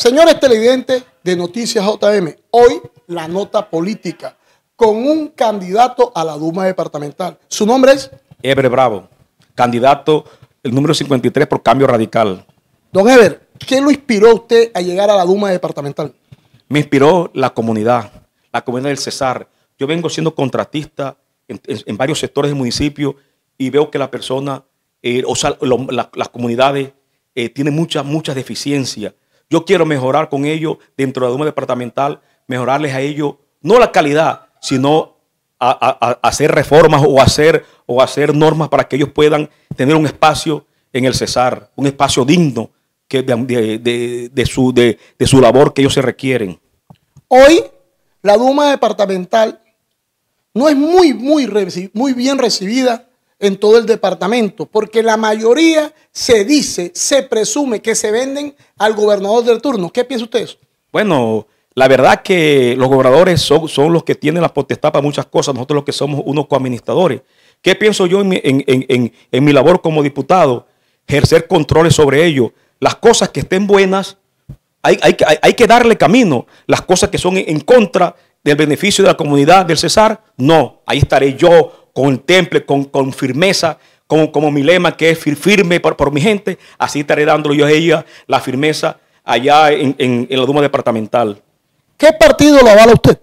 Señores televidentes de Noticias JM, hoy la nota política con un candidato a la Duma Departamental. Su nombre es... Eber Bravo, candidato el número 53 por cambio radical. Don Eber, ¿qué lo inspiró a usted a llegar a la Duma Departamental? Me inspiró la comunidad, la comunidad del Cesar. Yo vengo siendo contratista en, varios sectores del municipio y veo que la persona, eh, o sea, las comunidades eh, tienen muchas, muchas deficiencias yo quiero mejorar con ellos dentro de la Duma Departamental, mejorarles a ellos, no la calidad, sino a, hacer reformas o hacer, o hacer normas para que ellos puedan tener un espacio en el Cesar, un espacio digno que de, de, su, de, su, labor que ellos se requieren. Hoy la Duma Departamental no es muy, muy, muy bien recibida en todo el departamento, porque la mayoría se dice, se presume que se venden al gobernador del turno. ¿Qué piensa usted? Bueno, la verdad que los gobernadores son, son los que tienen la potestad para muchas cosas, nosotros los que somos unos coadministradores. ¿Qué pienso yo en mi, labor como diputado? Ejercer controles sobre ellos. Las cosas que estén buenas, hay, hay, hay que darle camino. Las cosas que son en contra del beneficio de la comunidad del César, no, ahí estaré yo contemple con, con firmeza, como, mi lema que es firme por, mi gente, así estaré dándole yo a ella la firmeza allá en, la Duma departamental. ¿Qué partido lo vale usted?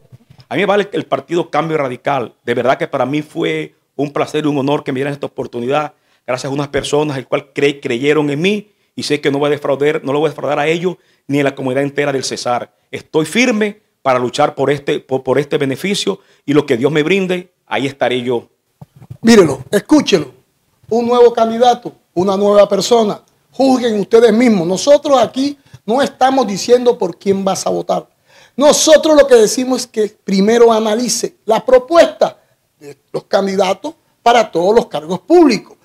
A mí me vale el partido Cambio Radical. De verdad que para mí fue un placer y un honor que me dieran esta oportunidad. Gracias a unas personas, el cual creyeron en mí y sé que no voy a defraudar, no lo voy a defraudar a ellos ni a la comunidad entera del Cesar. Estoy firme para luchar por este, por este beneficio y lo que Dios me brinde, ahí estaré yo. Mírelo, escúchelo. Un nuevo candidato, una nueva persona. Juzguen ustedes mismos. Nosotros aquí no estamos diciendo por quién vas a votar. Nosotros lo que decimos es que primero analice la propuesta de los candidatos para todos los cargos públicos.